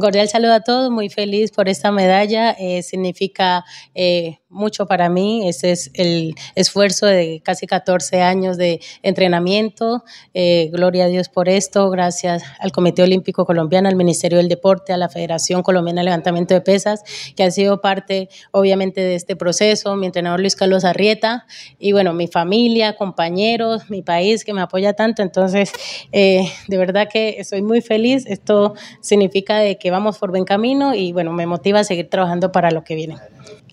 Cordial saludo a todos, muy feliz por esta medalla. Eh, significa eh, mucho para mí. Ese es el esfuerzo de casi 14 años de entrenamiento. Eh, gloria a Dios por esto. Gracias al Comité Olímpico Colombiano, al Ministerio del Deporte, a la Federación Colombiana de Levantamiento de Pesas, que han sido parte, obviamente, de este proceso. Mi entrenador Luis Carlos Arrieta y, bueno, mi familia, compañeros, mi país que me apoya tanto. Entonces, de verdad que estoy muy feliz. Esto significa de que vamos por buen camino y bueno, me motiva a seguir trabajando para lo que viene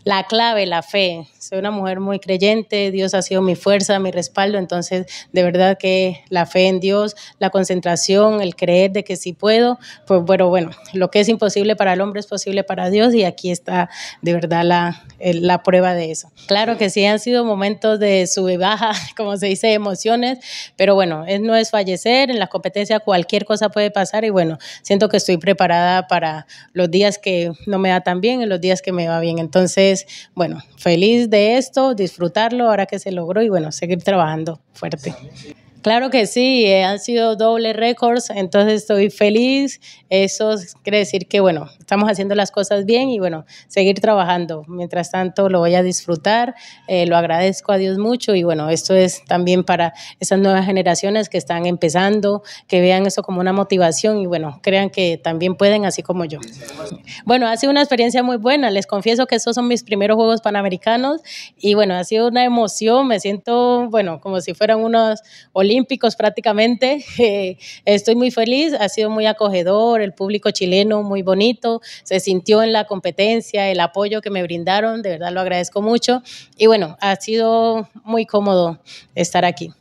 la clave, la fe. Soy una mujer muy creyente, Dios ha sido mi fuerza, mi respaldo, entonces de verdad que la fe en Dios, la concentración, el creer de que sí puedo, pues bueno, bueno, lo que es imposible para el hombre es posible para Dios y aquí está de verdad la, prueba de eso. Claro que sí han sido momentos de sube baja, como se dice, emociones, pero bueno, no es fallecer, en la competencia cualquier cosa puede pasar y bueno, siento que estoy preparada para los días que no me da tan bien y los días que me va bien. Entonces, bueno, feliz de esto, disfrutarlo ahora que se logró y bueno, seguir trabajando fuerte. Claro que sí, eh, han sido doble récords, entonces estoy feliz. Eso quiere decir que, bueno, estamos haciendo las cosas bien y, bueno, seguir trabajando. Mientras tanto, lo voy a disfrutar, eh, lo agradezco a Dios mucho y, bueno, esto es también para esas nuevas generaciones que están empezando, que vean eso como una motivación y, bueno, crean que también pueden, así como yo. Bueno, ha sido una experiencia muy buena. Les confieso que esos son mis primeros Juegos Panamericanos y, bueno, ha sido una emoción, me siento bueno, como si fueran unos olímpicos prácticamente. Eh, estoy muy feliz, ha sido muy acogedor, el público chileno muy bonito, se sintió en la competencia, el apoyo que me brindaron, de verdad lo agradezco mucho. Y bueno, ha sido muy cómodo estar aquí.